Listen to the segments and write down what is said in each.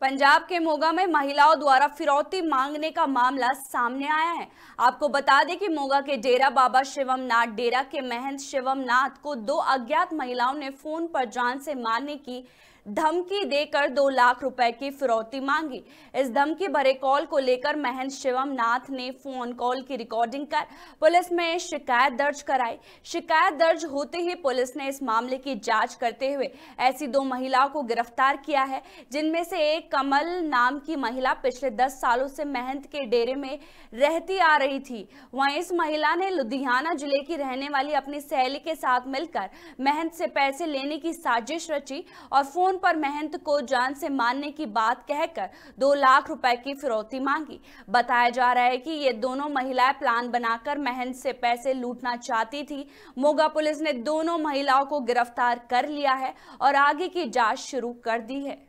पंजाब के मोगा में महिलाओं द्वारा फिरौती मांगने का मामला सामने आया है आपको बता दें कि मोगा के डेरा बाबा शिवम नाथ डेरा के महंत शिवम नाथ को दो अज्ञात महिलाओं ने फोन पर जान से मारने की धमकी देकर दो लाख रुपए की फिरौती मांगी इस धमकी भरे कॉल को लेकर महंत शिवम नाथ ने फोन कॉल की रिकॉर्डिंग कर पुलिस में शिकायत दर्ज कराई शिकायत दर्ज होते ही पुलिस ने इस मामले की जांच करते हुए ऐसी दो महिलाओं को गिरफ्तार किया है जिनमें से एक कमल नाम की महिला पिछले दस सालों से महंत के डेरे में रहती आ रही थी वहीं इस महिला ने लुधियाना जिले की रहने वाली अपनी सहेली के साथ मिलकर महंत से पैसे लेने की साजिश रची और फोन पर महंत को जान से मारने की बात कहकर दो लाख रुपए की फिरौती मांगी बताया जा रहा है कि ये दोनों महिलाएं प्लान बनाकर महंत से पैसे लूटना चाहती थी मोगा पुलिस ने दोनों महिलाओं को गिरफ्तार कर लिया है और आगे की जांच शुरू कर दी है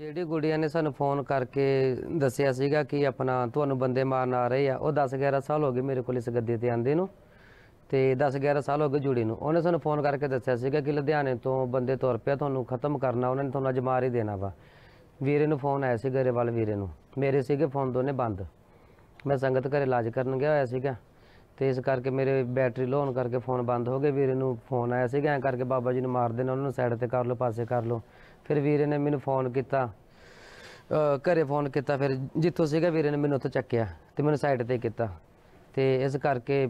ਜਿਹੜੀ ਗੁੜੀਆ ਨੇ ਸਾਨੂੰ ਫੋਨ ਕਰਕੇ ਦੱਸਿਆ ਸੀਗਾ ਕਿ ਆਪਣਾ ਤੁਹਾਨੂੰ ਬੰਦੇ ਮਾਰਨ ਆ ਰਹੇ ਆ ਉਹ 10 11 ਸਾਲ ਹੋ ਗਏ ਮੇਰੇ ਕੋਲ ਇਸ ਗੱਦੇ ਤੇ ਆਂਦੇ ਨੂੰ ਤੇ 10 11 ਸਾਲ ਹੋ ਗਏ ਜੁੜੀ ਨੂੰ ਉਹਨੇ ਸਾਨੂੰ ਫੋਨ ਕਰਕੇ ਦੱਸਿਆ ਸੀਗਾ ਕਿ ਲੁਧਿਆਣੇ ਤੋਂ ਬੰਦੇ ਤੁਰ ਪਿਆ ਤੁਹਾਨੂੰ ਖਤਮ ਕਰਨਾ ਉਹਨਾਂ ਨੇ ਤੁਹਾਨੂੰ ਅੱਜ ਮਾਰ ਹੀ ਦੇਣਾ ਵਾ ਵੀਰੇ ਨੂੰ ਫੋਨ ਆਇਆ ਸੀ ਵਾਲ ਵੀਰੇ ਨੂੰ ਮੇਰੇ ਸੀਗੇ ਫੋਨ ਦੋਨੇ ਬੰਦ ਮੈਂ ਸੰਗਤ ਘਰੇ ਇਲਾਜ ਕਰਨ ਗਿਆ ਹੋਇਆ ਸੀਗਾ ਤੇ ਇਸ ਕਰਕੇ ਮੇਰੇ ਬੈਟਰੀ ਲੋਨ ਕਰਕੇ ਫੋਨ ਬੰਦ ਹੋ ਗਏ ਵੀਰੇ ਨੂੰ ਫੋਨ ਆਇਆ ਸੀ ਐਂ ਕਰਕੇ ਬਾਬਾ ਜੀ ਨੂੰ ਮਾਰ ਦੇਣਾ ਉਹਨਾਂ ਨੂੰ ਸਾਈਡ ਤੇ ਕਰ ਲਓ ਪਾਸੇ ਕਰ ਲਓ ਫਿਰ ਵੀਰੇ ਨੇ ਮੈਨੂੰ ਫੋਨ ਕੀਤਾ ਘਰੇ ਫੋਨ ਕੀਤਾ ਫਿਰ ਜਿੱਥੋਂ ਸੀਗਾ ਵੀਰੇ ਨੇ ਮੈਨੂੰ ਉੱਥੇ ਚੱਕਿਆ ਤੇ ਮੈਨੂੰ ਸਾਈਡ ਤੇ ਕੀਤਾ ਤੇ ਇਸ ਕਰਕੇ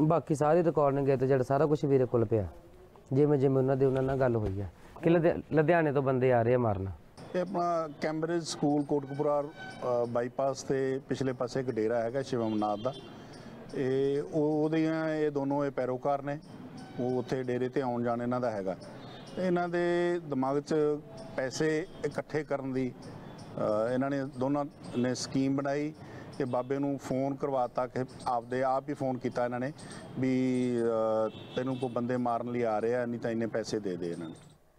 ਬਾਕੀ ਸਾਰੀ ਰਿਕਾਰਡਿੰਗ ਹੈ ਤੇ ਜਿਹੜਾ ਸਾਰਾ ਕੁਝ ਵੀਰੇ ਕੋਲ ਪਿਆ ਜਿਵੇਂ ਜਿਵੇਂ ਉਹਨਾਂ ਦੇ ਉਹਨਾਂ ਨਾਲ ਗੱਲ ਹੋਈ ਆ ਕਿ ਲੁਧਿਆਣੇ ਤੋਂ ਬੰਦੇ ਆ ਰਹੇ ਆ ਮਾਰਨ ਇਹ ਆਪਣਾ ਕੈਂਬਰਿਜ ਸਕੂਲ ਕੋਟਕਪੁਰਾ ਬਾਈਪਾਸ ਤੇ ਪਿਛਲੇ ਪਾਸੇ ਇੱਕ ਡੇਰਾ ਹੈਗਾ ਸ਼ਿਵਮਨਾਥ ਦਾ ਇਹ ਉਹਦੀਆਂ ਇਹ ਦੋਨੋਂ ਇਹ ਪੈਰੋਕਾਰ ਨੇ ਉਹ ਉੱਥੇ ਡੇਰੇ ਤੇ ਆਉਣ ਜਾਣ ਇਹਨਾਂ ਦਾ ਹੈਗਾ ਇਹਨਾਂ ਦੇ ਦਿਮਾਗ 'ਚ ਪੈਸੇ ਇਕੱਠੇ ਕਰਨ ਦੀ ਇਹਨਾਂ ਨੇ ਦੋਨਾਂ ਨੇ ਸਕੀਮ ਬਣਾਈ ਕਿ ਬਾਬੇ ਨੂੰ ਫੋਨ ਕਰਵਾਤਾ ਕਿ ਆਪਦੇ ਆਪ ਹੀ ਫੋਨ ਕੀਤਾ ਇਹਨਾਂ ਨੇ ਵੀ ਤੈਨੂੰ ਕੋ ਬੰਦੇ ਮਾਰਨ ਲਈ ਆ ਰਿਹਾ ਨਹੀਂ ਤਾਂ ਇੰਨੇ ਪੈਸੇ ਦੇ ਦੇ ਇਹਨਾਂ ਨੂੰ